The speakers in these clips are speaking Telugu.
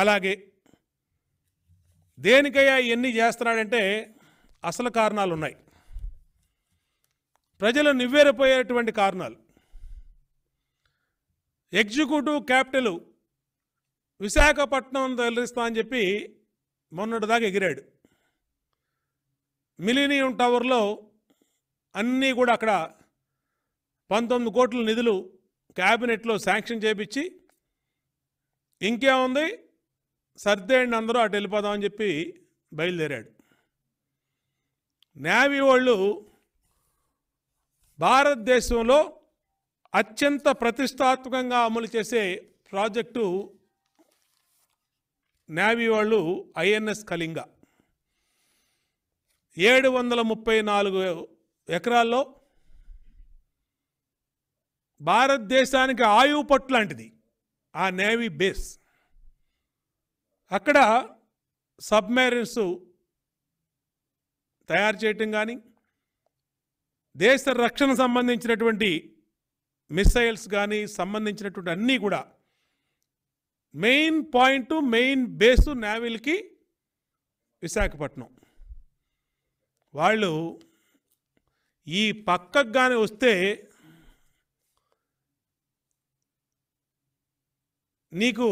అలాగే దేనికయ్యా ఇవన్నీ చేస్తున్నాడంటే అసలు కారణాలు ఉన్నాయి ప్రజలు నివ్వేరిపోయేటువంటి కారణాలు ఎగ్జిక్యూటివ్ క్యాపిటల్ విశాఖపట్నం తరలిస్తా అని చెప్పి మొన్నటిదాకా ఎగిరాడు మిలీనియం టవర్లో అన్నీ కూడా అక్కడ పంతొమ్మిది కోట్ల నిధులు క్యాబినెట్లో శాంక్షన్ చేపించి ఇంకేముంది సర్దేయండి అందరూ అటు వెళ్ళిపోదామని చెప్పి బయలుదేరాడు నేవీ వాళ్ళు భారతదేశంలో అత్యంత ప్రతిష్టాత్మకంగా అమలు చేసే ప్రాజెక్టు నేవీ వాళ్ళు ఐఎన్ఎస్ కళింగ ఏడు వందల ముప్పై నాలుగు ఎకరాల్లో భారతదేశానికి ఆయువు పట్టు లాంటిది ఆ నేవీ బేస్ అక్కడ సబ్మెరీన్స్ తయారు చేయటం కానీ దేశ రక్షణ సంబంధించినటువంటి మిస్సైల్స్ కానీ సంబంధించినటువంటి అన్నీ కూడా మెయిన్ పాయింట్ మెయిన్ బేసు నావీల్కి విశాఖపట్నం వాళ్ళు ఈ పక్కకు కానీ వస్తే నీకు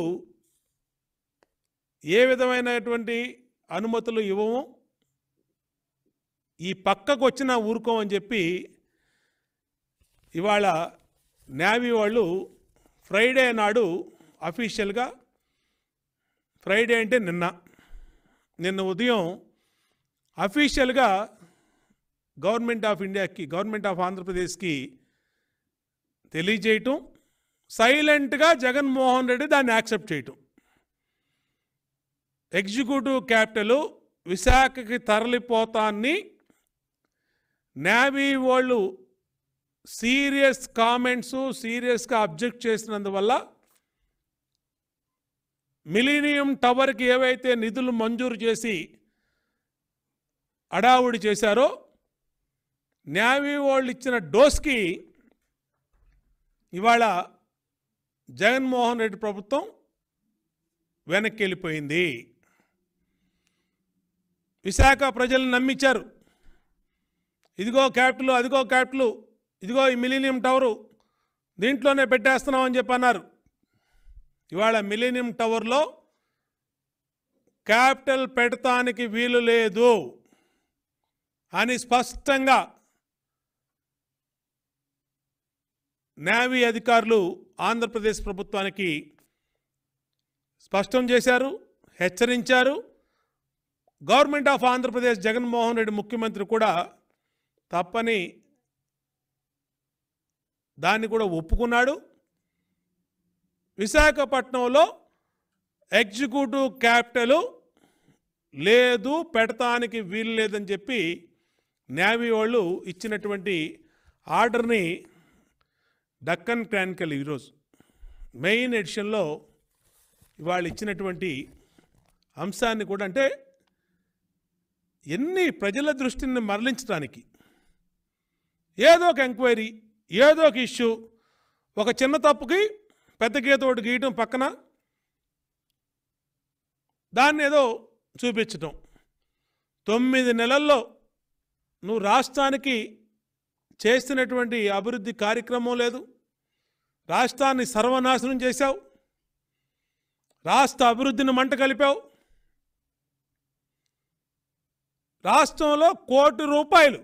ఏ విధమైనటువంటి అనుమతులు ఇవ్వము ఈ పక్కకు వచ్చిన ఊరుకోమని చెప్పి ఇవాళ నేవీ వాళ్ళు ఫ్రైడే నాడు అఫీషియల్గా ఫ్రైడే అంటే నిన్న నిన్న ఉదయం అఫీషియల్గా గవర్నమెంట్ ఆఫ్ ఇండియాకి గవర్నమెంట్ ఆఫ్ ఆంధ్రప్రదేశ్కి తెలియజేయటం సైలెంట్గా జగన్మోహన్ రెడ్డి దాన్ని యాక్సెప్ట్ చేయటం ఎగ్జిక్యూటివ్ క్యాపిటల్ విశాఖకి తరలిపోతాన్ని నేవీ వాళ్ళు సీరియస్ కామెంట్స్ సీరియస్గా అబ్జెక్ట్ చేసినందువల్ల మిలీనియం టవర్కి ఏవైతే నిధులు మంజూరు చేసి అడావుడి చేశారో న్యావీ వాళ్ళు ఇచ్చిన డోస్కి ఇవాళ జగన్మోహన్ రెడ్డి ప్రభుత్వం వెనక్కి వెళ్ళిపోయింది విశాఖ ప్రజలను నమ్మించారు ఇదిగో క్యాపిటల్ అదిగో క్యాపిటల్ ఇదిగో ఈ మిలీనియం టవరు దీంట్లోనే పెట్టేస్తున్నాం అని చెప్పి అన్నారు ఇవాళ మిలీనియం టవర్లో క్యాపిటల్ పెడతానికి వీలు లేదు అని స్పష్టంగా నేవీ అధికారులు ఆంధ్రప్రదేశ్ ప్రభుత్వానికి స్పష్టం చేశారు హెచ్చరించారు గవర్నమెంట్ ఆఫ్ ఆంధ్రప్రదేశ్ జగన్మోహన్ రెడ్డి ముఖ్యమంత్రి కూడా తప్పని దాన్ని కూడా ఒప్పుకున్నాడు విశాఖపట్నంలో ఎగ్జిక్యూటివ్ క్యాపిటల్ లేదు పెడతానికి వీలు లేదని చెప్పి నేవీ వాళ్ళు ఇచ్చినటువంటి ఆర్డర్ని డక్కన్ క్రానికల్ ఈరోజు మెయిన్ ఎడిషన్లో ఇవాళ ఇచ్చినటువంటి అంశాన్ని కూడా అంటే ఎన్ని ప్రజల దృష్టిని మరలించడానికి ఏదో ఒక ఎంక్వైరీ ఏదో ఒక ఇష్యూ ఒక చిన్న తప్పుకి పెద్ద గీతోటి గీయటం పక్కన దాన్ని ఏదో చూపించటం తొమ్మిది నెలల్లో నువ్వు రాష్ట్రానికి చేస్తున్నటువంటి అభివృద్ధి కార్యక్రమం లేదు రాష్ట్రాన్ని సర్వనాశనం చేశావు రాష్ట్ర అభివృద్ధిని మంట కలిపావు రాష్ట్రంలో కోటి రూపాయలు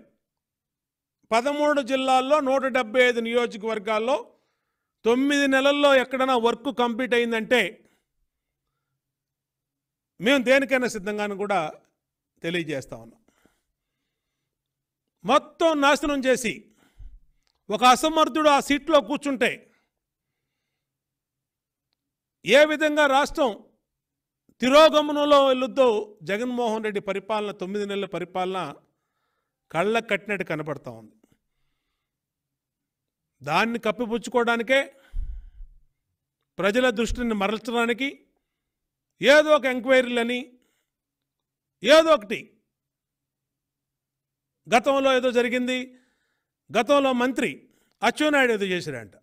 పదమూడు జిల్లాల్లో నూట డెబ్బై ఐదు నియోజకవర్గాల్లో తొమ్మిది నెలల్లో ఎక్కడైనా వర్క్ కంప్లీట్ అయిందంటే మేము దేనికైనా సిద్ధంగాను కూడా తెలియజేస్తా ఉన్నాం మొత్తం నాశనం చేసి ఒక అసమర్థుడు ఆ సీట్లో కూర్చుంటే ఏ విధంగా రాష్ట్రం తిరోగమనంలో వెళుద్దు జగన్మోహన్ రెడ్డి పరిపాలన తొమ్మిది నెలల పరిపాలన కళ్ళ కట్టినట్టు కనపడతా ఉంది దాన్ని కప్పిపుచ్చుకోవడానికే ప్రజల దృష్టిని మరల్చడానికి ఏదో ఒక ఎంక్వైరీలని ఏదో ఒకటి గతంలో ఏదో జరిగింది గతంలో మంత్రి అచ్చెన్నాయుడు ఏదో చేశాడంట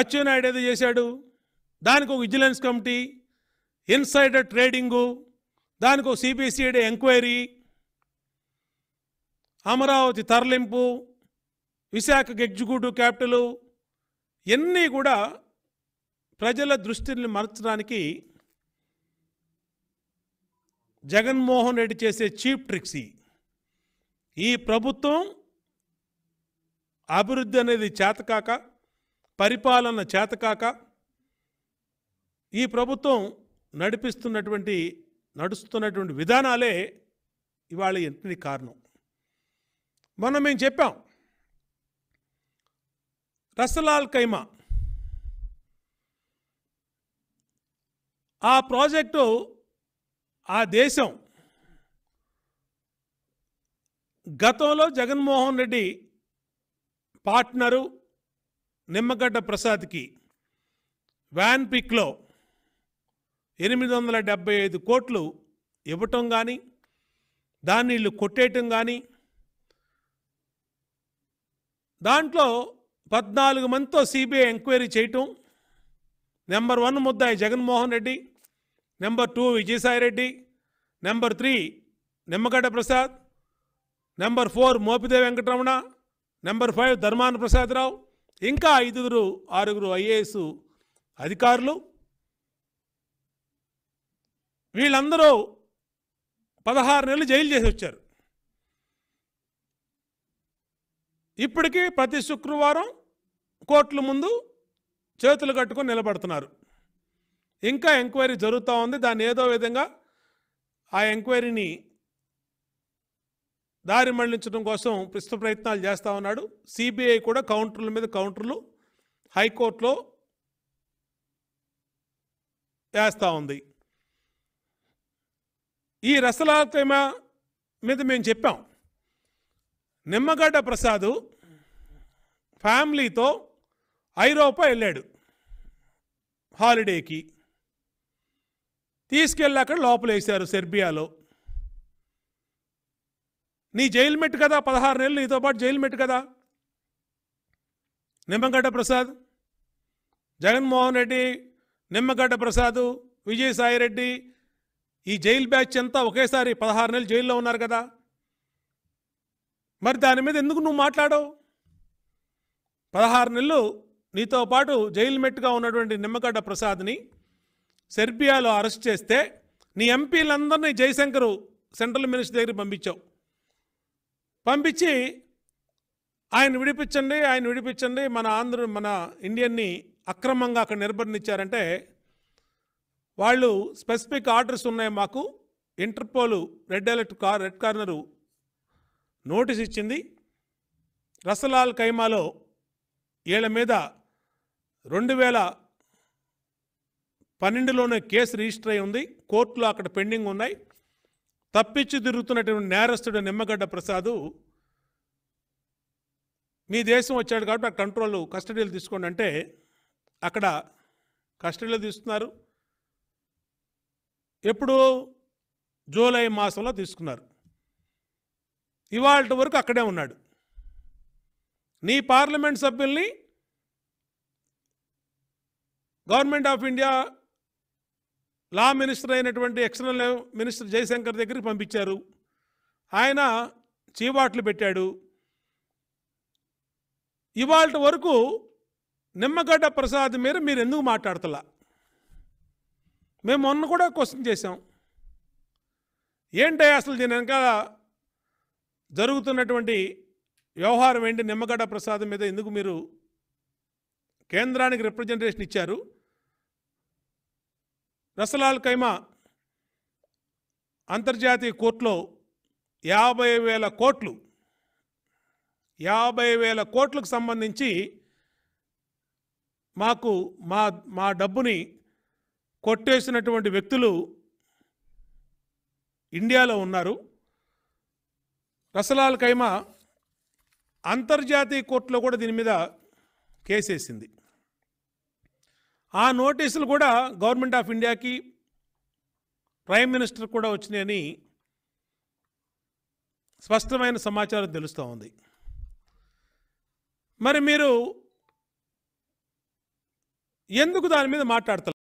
అచ్చెన్నాయుడు ఏదో చేశాడు దానికి ఒక విజిలెన్స్ కమిటీ ఇన్సైడర్ ట్రేడింగు దానికి ఒక సిబిసిఐడి ఎంక్వైరీ అమరావతి తరలింపు విశాఖకు ఎగ్జిక్యూటివ్ క్యాపిటల్ ఇవన్నీ కూడా ప్రజల దృష్టిని మార్చడానికి జగన్మోహన్ రెడ్డి చేసే చీప్ ట్రిక్స్ ఈ ప్రభుత్వం అభివృద్ధి అనేది చేతకాక పరిపాలన చేతకాక ఈ ప్రభుత్వం నడిపిస్తున్నటువంటి నడుస్తున్నటువంటి విధానాలే ఇవాళ ఇంటిని కారణం మనం మేము చెప్పాం రసలాల్ కైమా ఆ ప్రాజెక్టు ఆ దేశం గతంలో జగన్మోహన్ రెడ్డి పార్ట్నరు నిమ్మగడ్డ ప్రసాద్కి వ్యాన్ పిక్లో ఎనిమిది వందల డెబ్బై ఐదు కోట్లు ఇవ్వటం కానీ దాన్ని వీళ్ళు కొట్టేయటం కానీ దాంట్లో పద్నాలుగు మందితో సిబిఐ ఎంక్వైరీ చేయటం నెంబర్ వన్ ముద్దాయి Jaganmohan Reddy number two Vijayasai Reddy number three Nimmagadda Prasad number four Mopidevi Venkataramana number five Dharmana Prasada Rao ఇంకా ఐదుగురు ఆరుగురు ఐఏఎస్ అధికారులు వీళ్ళందరూ పదహారు నెలలు జైలు చేసి వచ్చారు ఇప్పటికీ ప్రతి శుక్రవారం కోర్టుల ముందు చేతులు కట్టుకొని నిలబడుతున్నారు ఇంకా ఎంక్వైరీ జరుగుతూ ఉంది దాన్ని ఏదో విధంగా ఆ ఎంక్వైరీని దారి మళ్లించడం కోసం ప్రస్తుత ప్రయత్నాలు చేస్తూ ఉన్నాడు సిబిఐ కూడా కౌంటర్ల మీద కౌంటర్లు హైకోర్టులో వేస్తూ ఉంది ఈ రసలాతమ మీద మేము చెప్పాం నిమ్మగడ్డ ప్రసాదు ఫ్యామిలీతో ఐరోపా వెళ్ళాడు హాలిడేకి తీసుకెళ్ళాక లోపలేశారు సెర్బియాలో నీ జైలు మెట్టు కదా పదహారు నెలలు నీతో పాటు జైలు మెట్టు కదా నిమ్మగడ్డ ప్రసాద్ జగన్మోహన్ రెడ్డి నిమ్మగడ్డ ప్రసాదు విజయసాయిరెడ్డి ఈ జైలు బ్యాచ్ అంతా ఒకేసారి పదహారు నెలలు జైల్లో ఉన్నారు కదా మరి దాని మీద ఎందుకు నువ్వు మాట్లాడవు పదహారు నెలలు నీతో పాటు జైలు మెట్టుగా ఉన్నటువంటి నిమ్మగడ్డ ప్రసాద్ని సెర్బియాలో అరెస్ట్ చేస్తే నీ ఎంపీలందరినీ జయశంకర్ సెంట్రల్ మినిస్టర్ దగ్గర పంపించావు పంపించి ఆయన విడిపించండి ఆయన విడిపించండి మన ఆంధ్ర మన ఇండియన్ని అక్రమంగా అక్కడ నిర్బంధించారంటే వాళ్ళు స్పెసిఫిక్ ఆర్డర్స్ ఉన్నాయి మాకు Interpol red alert car red corner notice ఇచ్చింది రసలాల్ కైమాలో వీళ్ళ మీద రెండు వేల పన్నెండులోనే కేసు రిజిస్టర్ అయి ఉంది కోర్టులో అక్కడ పెండింగ్ ఉన్నాయి తప్పించి తిరుగుతున్నటువంటి నేరస్తుడు నిమ్మగడ్డ ప్రసాదు మీ దేశం వచ్చాడు కాబట్టి ఆ కంట్రోల్ కస్టడీలు తీసుకోండి అంటే అక్కడ కస్టడీలో తీస్తున్నారు ఎప్పుడు జూలై మాసంలో తీసుకున్నారు ఇవాళ వరకు అక్కడే ఉన్నాడు నీ పార్లమెంట్ సభ్యుల్ని government of India law minister అయినటువంటి ఎక్స్టర్నల్ మినిస్టర్ జయశంకర్ దగ్గరికి పంపించారు ఆయన చీవాట్లు పెట్టాడు ఇవాళ వరకు నిమ్మగడ్డ ప్రసాద్ మీద మీరు ఎందుకు మాట్లాడతలా మేము మొన్న కూడా క్వశ్చన్ చేశాం ఏంటి అసలు దీని వెనకాల జరుగుతున్నటువంటి వ్యవహారం ఏంటి నిమ్మగడ్డ ప్రసాదం మీద ఎందుకు మీరు కేంద్రానికి రిప్రజెంటేషన్ ఇచ్చారు రసలాల్ కైమా అంతర్జాతీయ కోర్టులో యాభై వేల కోట్లు యాభై వేల కోట్లకు సంబంధించి మాకు మా మా డబ్బుని కొట్టేసినటువంటి వ్యక్తులు ఇండియాలో ఉన్నారు రసలాల్ ఖైమా అంతర్జాతీయ కోర్టులో కూడా దీని మీద కేసేసింది ఆ నోటీసులు కూడా గవర్నమెంట్ ఆఫ్ ఇండియాకి ప్రైమ్ మినిస్టర్ కూడా వచ్చినాయని స్పష్టమైన సమాచారం తెలుస్తూ ఉంది మరి మీరు ఎందుకు దాని మీద మాట్లాడతారు